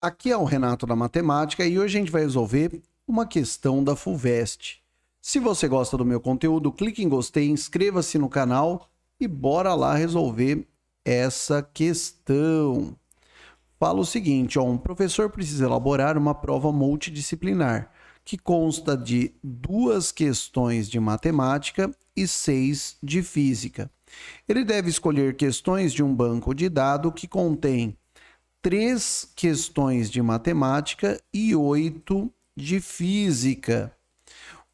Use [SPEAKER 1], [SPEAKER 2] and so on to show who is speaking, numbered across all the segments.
[SPEAKER 1] Aqui é o Renato da Matemática e hoje a gente vai resolver uma questão da FUVEST. Se você gosta do meu conteúdo, clique em gostei, inscreva-se no canal e bora lá resolver essa questão. Fala o seguinte, ó, um professor precisa elaborar uma prova multidisciplinar que consta de duas questões de matemática e seis de física. Ele deve escolher questões de um banco de dados que contém três questões de matemática e oito de física.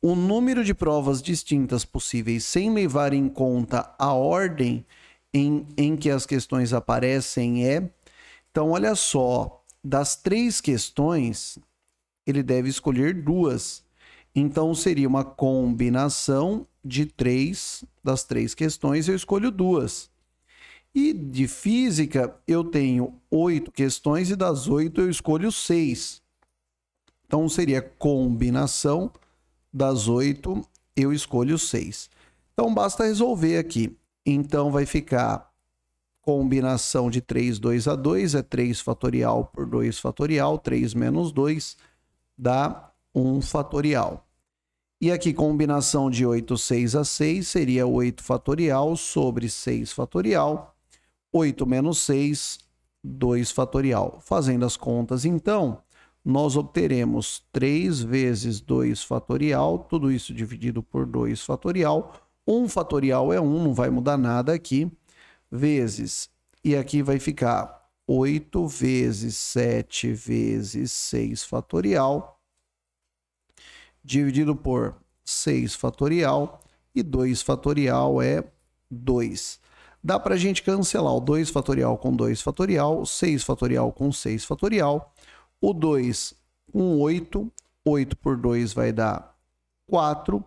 [SPEAKER 1] O número de provas distintas possíveis sem levar em conta a ordem em, em que as questões aparecem é. Então, olha só, das três questões, ele deve escolher duas. Então, seria uma combinação de três das três questões, eu escolho duas. E de física, eu tenho oito questões e das oito eu escolho seis. Então seria combinação das oito, eu escolho seis. Então basta resolver aqui. Então vai ficar combinação de 3, 2 a 2 é 3 fatorial por 2 fatorial, 3 menos 2 dá 1 fatorial. E aqui combinação de 8, 6 a 6 seria 8 fatorial sobre 6 fatorial 8 menos 6, 2 fatorial. Fazendo as contas, então, nós obteremos 3 vezes 2 fatorial, tudo isso dividido por 2 fatorial. 1 fatorial é 1, não vai mudar nada aqui, vezes, e aqui vai ficar 8 vezes 7 vezes 6 fatorial, dividido por 6 fatorial, e 2 fatorial é 2 dá para a gente cancelar o 2 fatorial com 2 fatorial, 6 fatorial com 6 fatorial, o 2 com 8, 8 por 2 vai dar 4,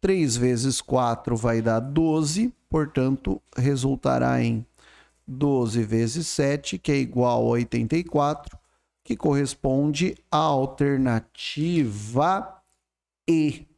[SPEAKER 1] 3 vezes 4 vai dar 12, portanto, resultará em 12 vezes 7, que é igual a 84, que corresponde à alternativa E.